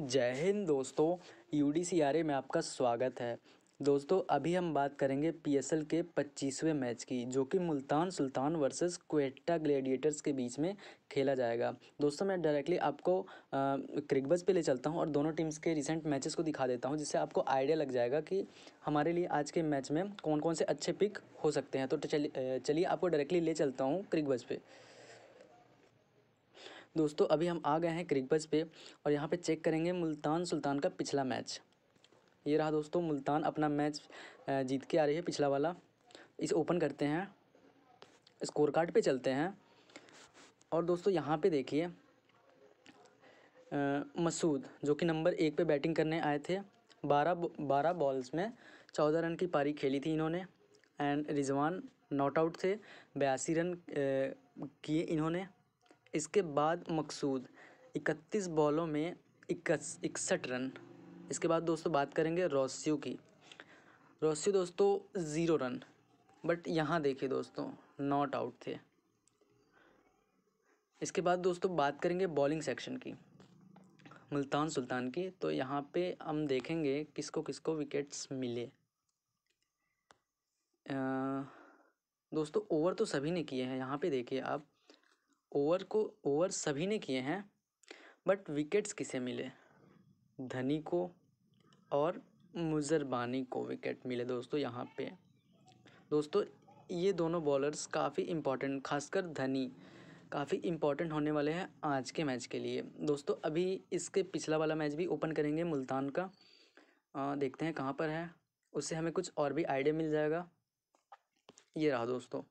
जय हिंद दोस्तों U D में आपका स्वागत है दोस्तों अभी हम बात करेंगे पीएसएल के 25वें मैच की जो कि मुल्तान सुल्तान वर्सेस क्वेटा ग्लेडिएटर्स के बीच में खेला जाएगा दोस्तों मैं डायरेक्टली आपको क्रिकबज पे ले चलता हूं और दोनों टीम्स के रिसेंट मैचेस को दिखा देता हूं जिससे आपको आइडिया लग जाएगा कि हमारे लिए आज के मैच में कौन कौन से अच्छे पिक हो सकते हैं तो चलिए आपको डायरेक्टली ले चलता हूँ क्रिकबस पर दोस्तों अभी हम आ गए हैं क्रिकबज पे और यहाँ पे चेक करेंगे मुल्तान सुल्तान का पिछला मैच ये रहा दोस्तों मुल्तान अपना मैच जीत के आ रही है पिछला वाला इस ओपन करते हैं स्कोर कार्ड पे चलते हैं और दोस्तों यहाँ पे देखिए मसूद जो कि नंबर एक पे बैटिंग करने आए थे बारह बारह बॉल्स में चौदह रन की पारी खेली थी इन्होंने एंड रिजवान नॉट आउट थे बयासी रन किए इन्होंने इसके बाद मकसूद इकतीस बॉलों में इकसठ रन इसके बाद दोस्तों बात करेंगे रोसियो की रोसियो दोस्तों ज़ीरो रन बट यहाँ देखिए दोस्तों नॉट आउट थे इसके बाद दोस्तों बात करेंगे बॉलिंग सेक्शन की मुल्तान सुल्तान की तो यहाँ पे हम देखेंगे किसको किसको विकेट्स मिले आ, दोस्तों ओवर तो सभी ने किए हैं यहाँ पे देखिए आप ओवर को ओवर सभी ने किए हैं बट विकेट्स किसे मिले धनी को और मुजरबानी को विकेट मिले दोस्तों यहाँ पे दोस्तों ये दोनों बॉलर्स काफ़ी इम्पोर्टेंट खासकर धनी काफ़ी इम्पोर्टेंट होने वाले हैं आज के मैच के लिए दोस्तों अभी इसके पिछला वाला मैच भी ओपन करेंगे मुल्तान का आ, देखते हैं कहाँ पर है उससे हमें कुछ और भी आइडिया मिल जाएगा ये रहा दोस्तों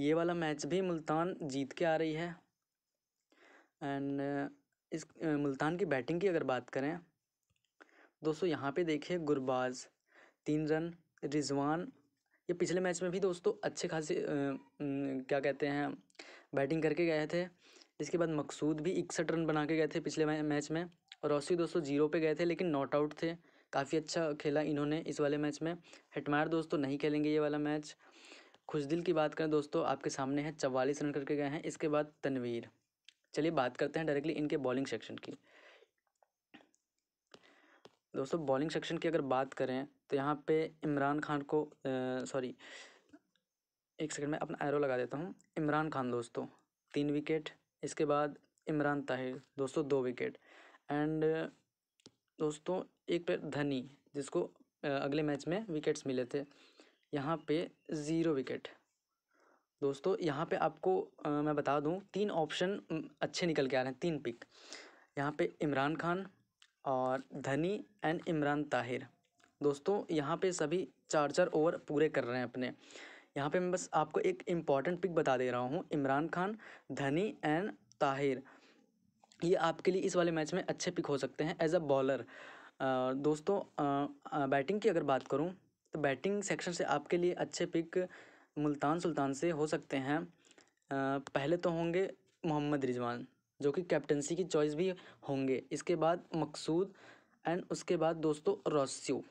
ये वाला मैच भी मुल्तान जीत के आ रही है एंड इस मुल्तान की बैटिंग की अगर बात करें दोस्तों यहाँ पे देखिए गुरबाज तीन रन रिजवान ये पिछले मैच में भी दोस्तों अच्छे खासे आ, क्या कहते हैं बैटिंग करके गए थे इसके बाद मकसूद भी इकसठ रन बना के गए थे पिछले मैच में और रौसी दोस्तों जीरो पे गए थे लेकिन नॉट आउट थे काफ़ी अच्छा खेला इन्होंने इस वाले मैच में हेटमार दोस्तों नहीं खेलेंगे ये वाला मैच खुशदिल की बात करें दोस्तों आपके सामने है चवालीस रन करके गए हैं इसके बाद तनवीर चलिए बात करते हैं डायरेक्टली इनके बॉलिंग सेक्शन की दोस्तों बॉलिंग सेक्शन की अगर बात करें तो यहाँ पे इमरान खान को सॉरी एक सेकंड में अपना एरो लगा देता हूँ इमरान खान दोस्तों तीन विकेट इसके बाद इमरान ताहिर दोस्तों दो विकेट एंड दोस्तों एक पे धनी जिसको अगले मैच में विकेट्स मिले थे यहाँ पे ज़ीरो विकेट दोस्तों यहाँ पे आपको आ, मैं बता दूँ तीन ऑप्शन अच्छे निकल के आ रहे हैं तीन पिक यहाँ पे इमरान खान और धनी एंड इमरान ताहिर दोस्तों यहाँ पे सभी चार चार ओवर पूरे कर रहे हैं अपने यहाँ पे मैं बस आपको एक इम्पॉर्टेंट पिक बता दे रहा हूँ इमरान खान धनी एंड ताहिर ये आपके लिए इस वाले मैच में अच्छे पिक हो सकते हैं एज अ बॉलर दोस्तों आ, आ, बैटिंग की अगर बात करूँ तो बैटिंग सेक्शन से आपके लिए अच्छे पिक मुल्तान सुल्तान से हो सकते हैं पहले तो होंगे मोहम्मद रिजवान जो कि कैप्टनसी की चॉइस भी होंगे इसके बाद मकसूद एंड उसके बाद दोस्तों रोस्यू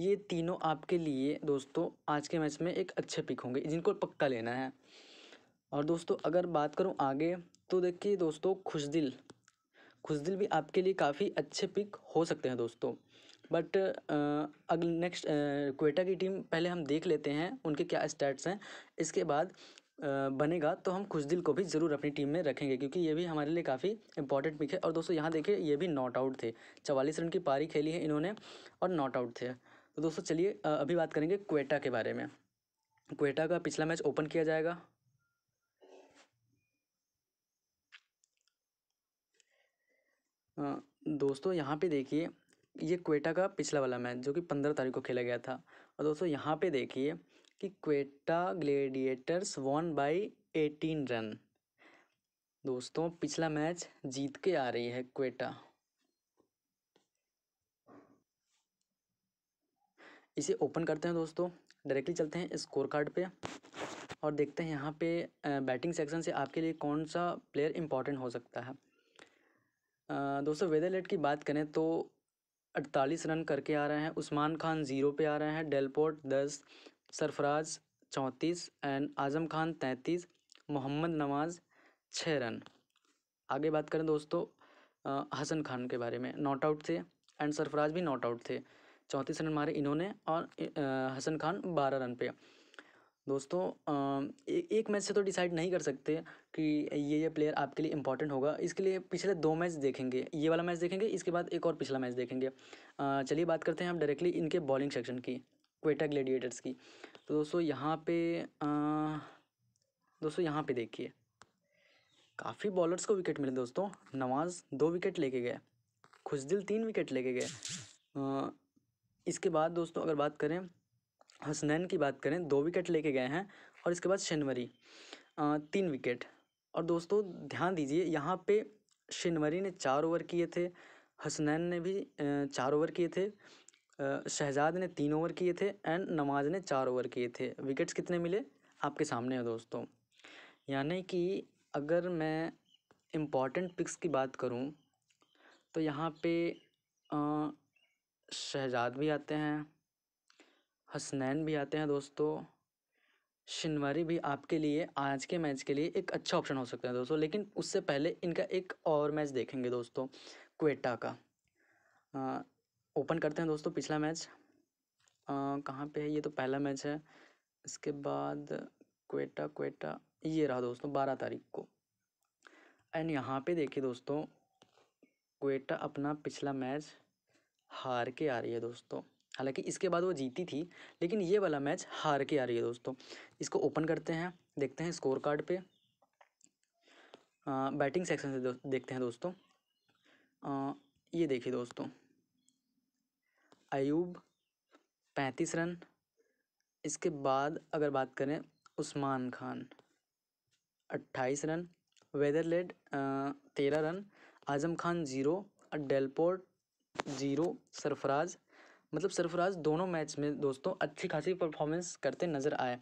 ये तीनों आपके लिए दोस्तों आज के मैच में एक अच्छे पिक होंगे जिनको पक्का लेना है और दोस्तों अगर बात करूं आगे तो देखिए दोस्तों खुशदिल खुशदिल भी आपके लिए काफ़ी अच्छे पिक हो सकते हैं दोस्तों बट अगले नेक्स्ट क्वेटा की टीम पहले हम देख लेते हैं उनके क्या स्टैट्स हैं इसके बाद बनेगा तो हम दिल को भी ज़रूर अपनी टीम में रखेंगे क्योंकि ये भी हमारे लिए काफ़ी इंपॉर्टेंट पिक है और दोस्तों यहाँ देखिए ये भी नॉट आउट थे चवालीस रन की पारी खेली है इन्होंने और नॉट आउट थे तो दोस्तों चलिए अभी बात करेंगे क्वेटा के बारे में क्वेटा का पिछला मैच ओपन किया जाएगा दोस्तों यहाँ पे देखिए ये क्वेटा का पिछला वाला मैच जो कि पंद्रह तारीख को खेला गया था और दोस्तों यहाँ पे देखिए कि Quetta gladiators won by eighteen run दोस्तों पिछला मैच जीत के आ रही है क्वेटा इसे ओपन करते हैं दोस्तों डायरेक्टली चलते हैं स्कोर कार्ड पे और देखते हैं यहाँ पे बैटिंग सेक्शन से आपके लिए कौन सा प्लेयर इम्पॉर्टेंट हो सकता है दोस्तों वेदर लेट की बात करें तो अड़तालीस रन करके आ रहे हैं उस्मान खान ज़ीरो पे आ रहे हैं डेलपोर्ट दस सरफराज चौंतीस एंड आज़म खान तैंतीस मोहम्मद नवाज़ छः रन आगे बात करें दोस्तों हसन खान के बारे में नॉट आउट थे एंड सरफराज भी नॉट आउट थे चौंतीस रन मारे इन्होंने और हसन खान बारह रन पे दोस्तों एक मैच से तो डिसाइड नहीं कर सकते कि ये ये प्लेयर आपके लिए इंपॉर्टेंट होगा इसके लिए पिछले दो मैच देखेंगे ये वाला मैच देखेंगे इसके बाद एक और पिछला मैच देखेंगे चलिए बात करते हैं हम डायरेक्टली इनके बॉलिंग सेक्शन की क्वेटा ग्लेडिएटर्स की तो दोस्तों यहाँ पे आ, दोस्तों यहाँ पे देखिए काफ़ी बॉलर्स को विकेट मिले दोस्तों नवाज़ दो विकेट लेके गए खुशदिल तीन विकेट लेके गए इसके बाद दोस्तों अगर बात करें हसनैन की बात करें दो विकेट लेके गए हैं और इसके बाद शनवरी तीन विकेट और दोस्तों ध्यान दीजिए यहाँ पे शनवरी ने चार ओवर किए थे हसनैन ने भी चार ओवर किए थे शहजाद ने तीन ओवर किए थे एंड नमाज ने चार ओवर किए थे विकेट्स कितने मिले आपके सामने हैं दोस्तों यानी कि अगर मैं इम्पॉर्टेंट पिक्स की बात करूं तो यहाँ पे शहजाद भी आते हैं हसनैन भी आते हैं दोस्तों शिनवारी भी आपके लिए आज के मैच के लिए एक अच्छा ऑप्शन हो सकता है दोस्तों लेकिन उससे पहले इनका एक और मैच देखेंगे दोस्तों क्वेटा का ओपन करते हैं दोस्तों पिछला मैच कहाँ पे है ये तो पहला मैच है इसके बाद क्वेटा क्वेटा ये रहा दोस्तों बारह तारीख को एंड यहाँ पे देखिए दोस्तों क्वेटा अपना पिछला मैच हार के आ रही है दोस्तों हालांकि इसके बाद वो जीती थी लेकिन ये वाला मैच हार के आ रही है दोस्तों इसको ओपन करते हैं देखते हैं स्कोर कार्ड पे आ, बैटिंग सेक्शन से देखते हैं दोस्तों आ, ये देखिए दोस्तों अयूब पैंतीस रन इसके बाद अगर बात करें उस्मान खान अट्ठाईस रन वेदरलेड तेरह run Azam Khan zero Delport zero Sarfaraz मतलब सरफराज दोनों मैच में दोस्तों अच्छी खासी परफॉर्मेंस करते नज़र आए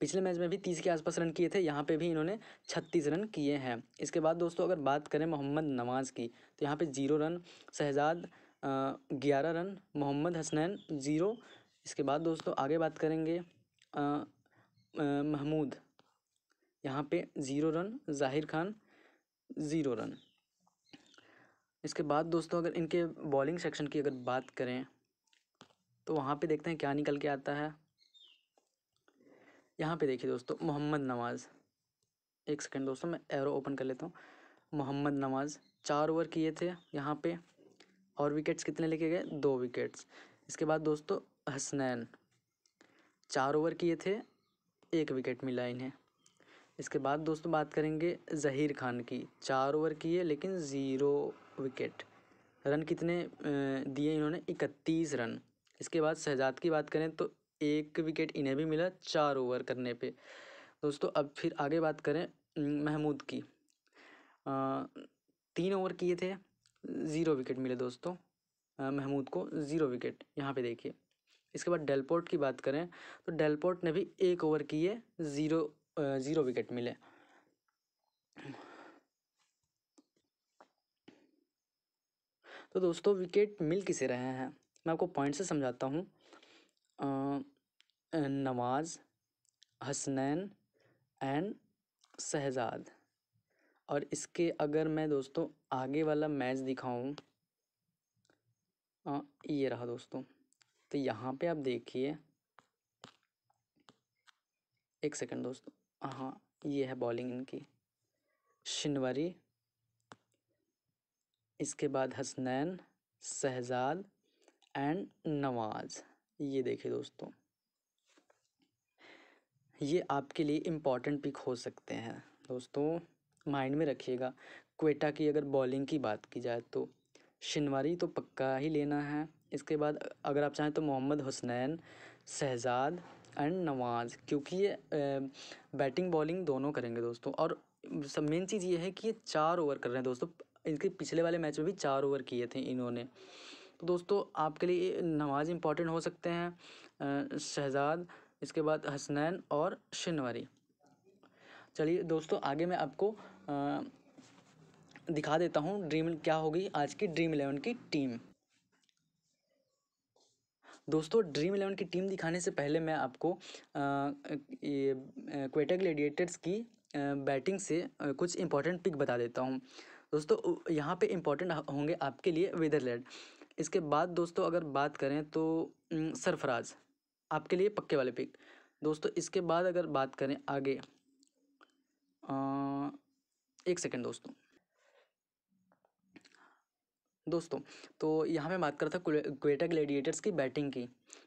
पिछले मैच में भी तीस के आसपास रन किए थे यहाँ पे भी इन्होंने छत्तीस रन किए हैं इसके बाद दोस्तों अगर बात करें मोहम्मद नवाज़ की तो यहाँ पे जीरो रन शहजाद ग्यारह रन मोहम्मद हसनैन ज़ीरो इसके बाद दोस्तों आगे बात करेंगे महमूद यहाँ पे ज़ीरो रन जाहिर खान ज़ीरो रन इसके बाद दोस्तों अगर इनके बॉलिंग सेक्शन की अगर बात करें तो वहाँ पे देखते हैं क्या निकल के आता है यहाँ पे देखिए दोस्तों मोहम्मद नवाज़ एक सेकंड दोस्तों मैं एरो ओपन कर लेता हूँ मोहम्मद नवाज़ चार ओवर किए थे यहाँ पे और विकेट्स कितने लेके गए दो विकेट्स इसके बाद दोस्तों हसनैन चार ओवर किए थे एक विकेट मिला इन्हें इसके बाद दोस्तों बात करेंगे जहीर खान की चार ओवर किए लेकिन ज़ीरो विकेट रन कितने दिए इन्होंने इकतीस रन इसके बाद शहजाद की बात करें तो एक विकेट इन्हें भी मिला चार ओवर करने पे दोस्तों अब फिर आगे बात करें महमूद की आ, तीन ओवर किए थे ज़ीरो विकेट मिले दोस्तों महमूद को ज़ीरो विकेट यहाँ पे देखिए इसके बाद डेलपोर्ट की बात करें तो डेलपोर्ट ने भी एक ओवर किए ज़ीरो ज़ीरो विकेट मिले तो दोस्तों विकेट मिल किसे रहे हैं मैं आपको पॉइंट से समझाता हूँ नवाज़ हसनैन एंड शहज़ाद और इसके अगर मैं दोस्तों आगे वाला मैच दिखाऊँ ये रहा दोस्तों तो यहाँ पे आप देखिए एक सेकंड दोस्तों हाँ ये है बॉलिंग इनकी शिनवरी इसके बाद हसनैन शहजाद एंड नमाज ये देखिए दोस्तों ये आपके लिए इम्पॉर्टेंट पिक हो सकते हैं दोस्तों माइंड में रखिएगा क्वेटा की अगर बॉलिंग की बात की जाए तो शनवारी तो पक्का ही लेना है इसके बाद अगर आप चाहें तो मोहम्मद हुसनैन शहजाद एंड नवाज़ क्योंकि ये बैटिंग बॉलिंग दोनों करेंगे दोस्तों और सब मेन चीज़ ये है कि ये चार ओवर कर रहे हैं दोस्तों इनके पिछले वाले मैच में भी चार ओवर किए थे इन्होंने दोस्तों आपके लिए नवाज़ इम्पोर्टेंट हो सकते हैं शहजाद इसके बाद हसनैन और शनवरी चलिए दोस्तों आगे मैं आपको आ, दिखा देता हूँ ड्रीम क्या होगी आज की ड्रीम इलेवन की टीम दोस्तों ड्रीम इलेवन की टीम दिखाने से पहले मैं आपको आ, ये क्वेटा ग्लेडिएटर्स की बैटिंग से कुछ इम्पोर्टेंट पिक बता देता हूँ दोस्तों यहाँ पे इम्पॉर्टेंट होंगे आपके लिए वेदरलैंड इसके बाद दोस्तों अगर बात करें तो सरफराज आपके लिए पक्के वाले पिक दोस्तों इसके बाद अगर बात करें आगे आ, एक सेकंड दोस्तों दोस्तों तो यहाँ मैं बात कर था क्वेटा ग्लेडिएटर्स की बैटिंग की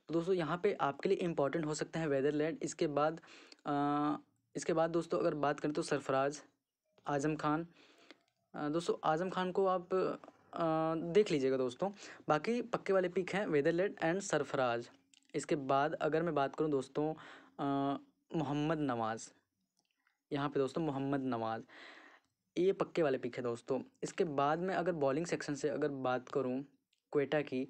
तो दोस्तों यहाँ पे आपके लिए इम्पॉर्टेंट हो सकता है वेदरलैंड इसके बाद आ, इसके बाद दोस्तों अगर बात करें तो सरफराज आज़म खान दोस्तों आज़म खान को आप देख लीजिएगा दोस्तों बाकी पक्के वाले पिक हैं वेदरलेट एंड सरफराज इसके बाद अगर मैं बात करूँ दोस्तों मोहम्मद नवाज़ यहाँ पे दोस्तों मोहम्मद नवाज़ ये पक्के वाले पिक है दोस्तों इसके बाद में अगर बॉलिंग सेक्शन से अगर बात करूँ क्वेटा की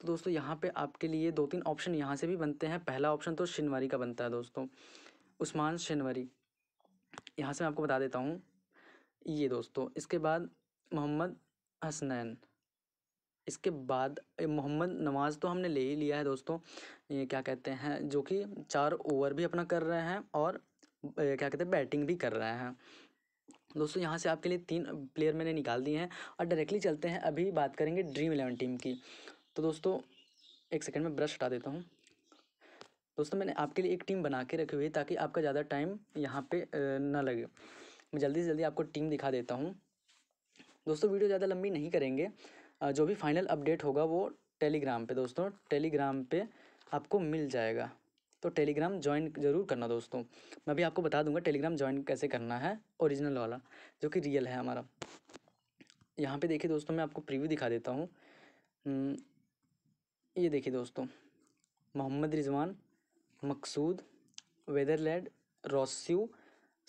तो दोस्तों यहाँ पे आपके लिए दो तीन ऑप्शन यहाँ से भी बनते हैं पहला ऑप्शन तो शिनवारी का बनता है दोस्तों उस्मान शिनवारी यहाँ से मैं आपको बता देता हूँ ये दोस्तों इसके बाद मोहम्मद हसनैन इसके बाद मोहम्मद नवाज़ तो हमने ले ही लिया है दोस्तों ये क्या कहते हैं जो कि चार ओवर भी अपना कर रहे हैं और क्या कहते हैं बैटिंग भी कर रहे हैं दोस्तों यहाँ से आपके लिए तीन प्लेयर मैंने निकाल दिए हैं और डायरेक्टली चलते हैं अभी बात करेंगे ड्रीम इलेवन टीम की तो दोस्तों एक सेकंड में ब्रश हटा देता हूँ दोस्तों मैंने आपके लिए एक टीम बना के रखी हुई है ताकि आपका ज़्यादा टाइम यहाँ पे ना लगे मैं जल्दी से जल्दी आपको टीम दिखा देता हूँ दोस्तों वीडियो ज़्यादा लंबी नहीं करेंगे जो भी फाइनल अपडेट होगा वो टेलीग्राम पे दोस्तों टेलीग्राम पे आपको मिल जाएगा तो टेलीग्राम ज्वाइन ज़रूर करना दोस्तों मैं भी आपको बता दूंगा टेलीग्राम ज्वाइन कैसे करना है ओरिजिनल वाला जो कि रियल है हमारा यहाँ पे देखिए दोस्तों मैं आपको प्रीव्यू दिखा देता हूँ हम्म, ये देखिए दोस्तों मोहम्मद रिजवान मकसूद वेदरलैंड रोस्यू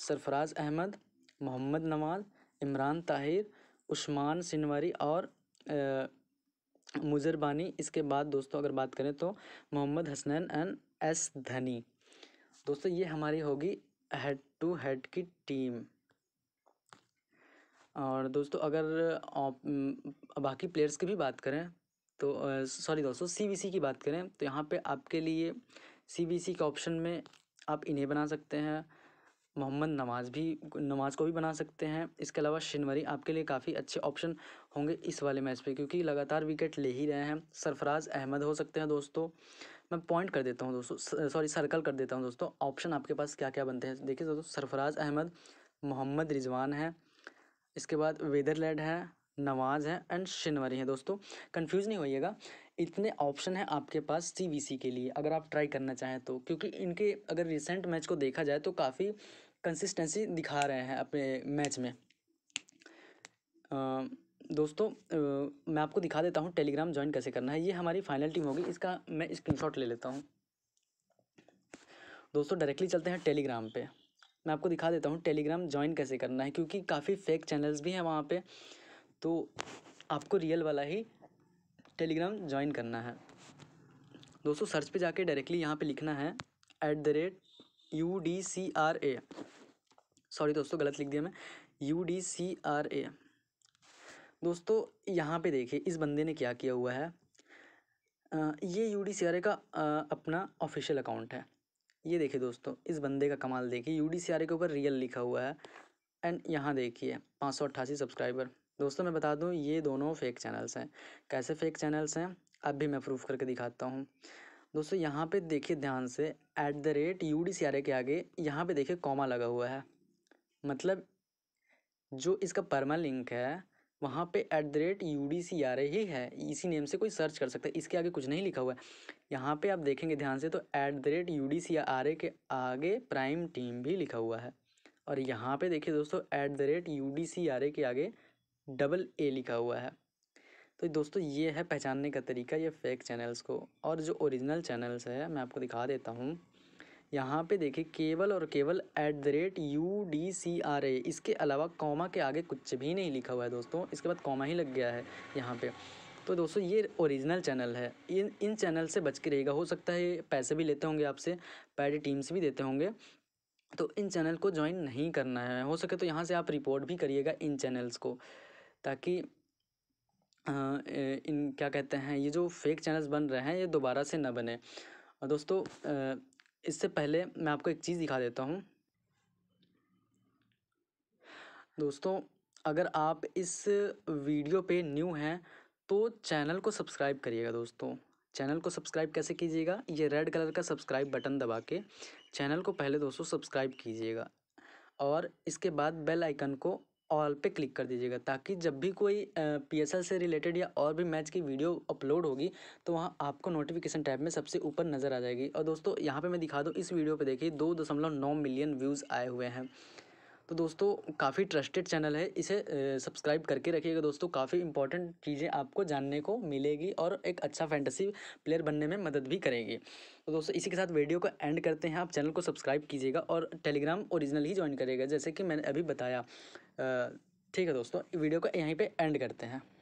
सरफराज अहमद मोहम्मद नवाल इमरान ताहिर उस्मान सिनवारी और मुज़रबानी इसके बाद दोस्तों अगर बात करें तो मोहम्मद हसनैन एंड एस धनी दोस्तों ये हमारी होगी हेड टू हेड की टीम और दोस्तों अगर बाकी प्लेयर्स की भी बात करें तो सॉरी दोस्तों सीबीसी की बात करें तो यहाँ पे आपके लिए सीबीसी के ऑप्शन में आप इन्हें बना सकते हैं मोहम्मद नमाज़ भी नमाज़ को भी बना सकते हैं इसके अलावा शिनवरी आपके लिए काफ़ी अच्छे ऑप्शन होंगे इस वाले मैच पे क्योंकि लगातार विकेट ले ही रहे हैं सरफराज अहमद हो सकते हैं दोस्तों मैं पॉइंट कर देता हूँ दोस्तों सॉरी सर्कल कर देता हूँ दोस्तों ऑप्शन आपके पास क्या क्या बनते हैं देखिए दोस्तों सरफराज अहमद मोहम्मद रिजवान है इसके बाद वेदरलैंड है नमाज है एंड शिनवरी है दोस्तों कन्फ्यूज़ नहीं होइएगा इतने ऑप्शन हैं आपके पास सी के लिए अगर आप ट्राई करना चाहें तो क्योंकि इनके अगर रिसेंट मैच को देखा जाए तो काफ़ी कंसिस्टेंसी दिखा रहे हैं अपने मैच में आ, दोस्तों आ, मैं आपको दिखा देता हूँ टेलीग्राम ज्वाइन कैसे करना है ये हमारी फाइनल टीम होगी इसका मैं स्क्रीनशॉट ले लेता हूँ दोस्तों डायरेक्टली चलते हैं टेलीग्राम पे मैं आपको दिखा देता हूँ टेलीग्राम ज्वाइन कैसे करना है क्योंकि काफ़ी फेक चैनल्स भी हैं वहाँ पे तो आपको रियल वाला ही टेलीग्राम ज्वाइन करना है दोस्तों सर्च पे जाके डायरेक्टली यहाँ पे लिखना है at the rate U D C R A sorry दोस्तों गलत लिख दिया मैं U D C R A दोस्तों यहाँ पे देखिए इस बंदे ने क्या किया हुआ है आ, ये U D C R A का आ, अपना ऑफिशियल अकाउंट है ये देखिए दोस्तों इस बंदे का कमाल देखिए U D C R A के ऊपर रियल लिखा हुआ है एंड यहाँ देखिए पाँच सौ अट्ठासी सब्सक्राइबर दोस्तों मैं बता दूं ये दोनों फेक चैनल्स हैं कैसे फेक चैनल्स हैं अब भी मैं प्रूफ करके दिखाता हूँ दोस्तों यहाँ पे देखिए ध्यान से at the rate U D C R A के आगे यहाँ पे देखिए कॉमा लगा हुआ है मतलब जो इसका परमा लिंक है वहाँ पे at the rate U D C R A ही है इसी नेम से कोई सर्च कर सकता है इसके आगे कुछ नहीं लिखा हुआ है यहाँ पे आप देखेंगे ध्यान से तो at the rate U D C R A के आगे प्राइम टीम भी लिखा हुआ है और यहाँ पे देखिए दोस्तों at the rate U D C R A के आगे डबल ए लिखा हुआ है तो दोस्तों ये है पहचानने का तरीका ये फेक चैनल्स को और जो ओरिजिनल चैनल्स है मैं आपको दिखा देता हूँ यहाँ पे देखिए केवल और केवल at the rate U D C R A इसके अलावा कॉमा के आगे कुछ भी नहीं लिखा हुआ है दोस्तों इसके बाद कॉमा ही लग गया है यहाँ पे तो दोस्तों ये ओरिजिनल चैनल है इन इन चैनल से बच के रहेगा हो सकता है पैसे भी लेते होंगे आपसे पैड टीम्स भी देते होंगे तो इन चैनल को ज्वाइन नहीं करना है हो सके तो यहाँ से आप रिपोर्ट भी करिएगा इन चैनल्स को ताकि इन क्या कहते हैं ये जो फ़ेक चैनल्स बन रहे हैं ये दोबारा से ना बने और दोस्तों इससे पहले मैं आपको एक चीज़ दिखा देता हूँ दोस्तों अगर आप इस वीडियो पे न्यू हैं तो चैनल को सब्सक्राइब करिएगा दोस्तों चैनल को सब्सक्राइब कैसे कीजिएगा ये रेड कलर का सब्सक्राइब बटन दबा के चैनल को पहले दोस्तों सब्सक्राइब कीजिएगा और इसके बाद बेल आइकन को ऑल पे क्लिक कर दीजिएगा ताकि जब भी कोई पी से रिलेटेड या और भी मैच की वीडियो अपलोड होगी तो वहाँ आपको नोटिफिकेशन टैब में सबसे ऊपर नज़र आ जाएगी और दोस्तों यहाँ पर मैं दिखा दूँ इस वीडियो पर देखिए दो दशमलव नौ मिलियन व्यूज़ आए हुए हैं तो दोस्तों काफ़ी ट्रस्टेड चैनल है इसे सब्सक्राइब करके रखिएगा दोस्तों काफ़ी इंपॉर्टेंट चीज़ें आपको जानने को मिलेगी और एक अच्छा फैंटेसी प्लेयर बनने में मदद भी करेगी तो दोस्तों इसी के साथ वीडियो को एंड करते हैं आप चैनल को सब्सक्राइब कीजिएगा और टेलीग्राम ओरिजिनल ही ज्वाइन करिएगा जैसे कि मैंने अभी बताया ठीक है दोस्तों वीडियो को यहीं पे एंड करते हैं